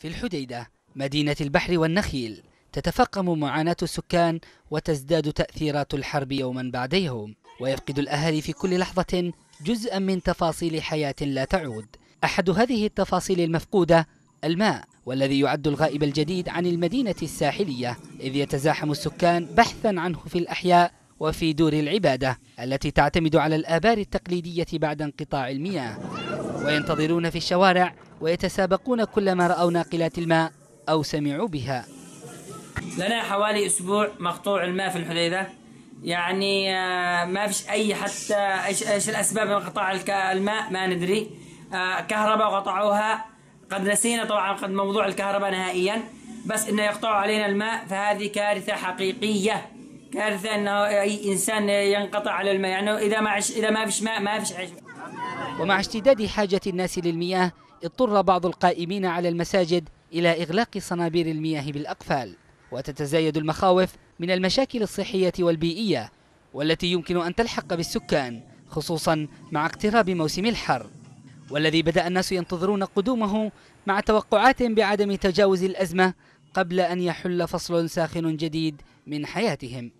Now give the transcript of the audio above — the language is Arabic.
في الحديدة مدينة البحر والنخيل تتفاقم معاناة السكان وتزداد تأثيرات الحرب يوما بعد يوم ويفقد الأهالي في كل لحظة جزءا من تفاصيل حياة لا تعود أحد هذه التفاصيل المفقودة الماء والذي يعد الغائب الجديد عن المدينة الساحلية إذ يتزاحم السكان بحثا عنه في الأحياء وفي دور العبادة التي تعتمد على الآبار التقليدية بعد انقطاع المياه وينتظرون في الشوارع ويتسابقون كلما رأوا ناقلات الماء أو سمعوا بها لنا حوالي أسبوع مقطوع الماء في الحديدة يعني آه، ما فيش أي حتى إيش الأسباب من الماء ما ندري آه، كهرباء قطعوها قد نسينا طبعا قد موضوع الكهرباء نهائيا بس انه يقطعوا علينا الماء فهذه كارثه حقيقيه كارثه انه اي انسان ينقطع على الماء يعني اذا ما عش اذا ما فيش ماء ما فيش عيش ومع اشتداد حاجة الناس للمياه اضطر بعض القائمين على المساجد إلى إغلاق صنابير المياه بالأقفال وتتزايد المخاوف من المشاكل الصحية والبيئية والتي يمكن أن تلحق بالسكان خصوصا مع اقتراب موسم الحر والذي بدأ الناس ينتظرون قدومه مع توقعات بعدم تجاوز الأزمة قبل أن يحل فصل ساخن جديد من حياتهم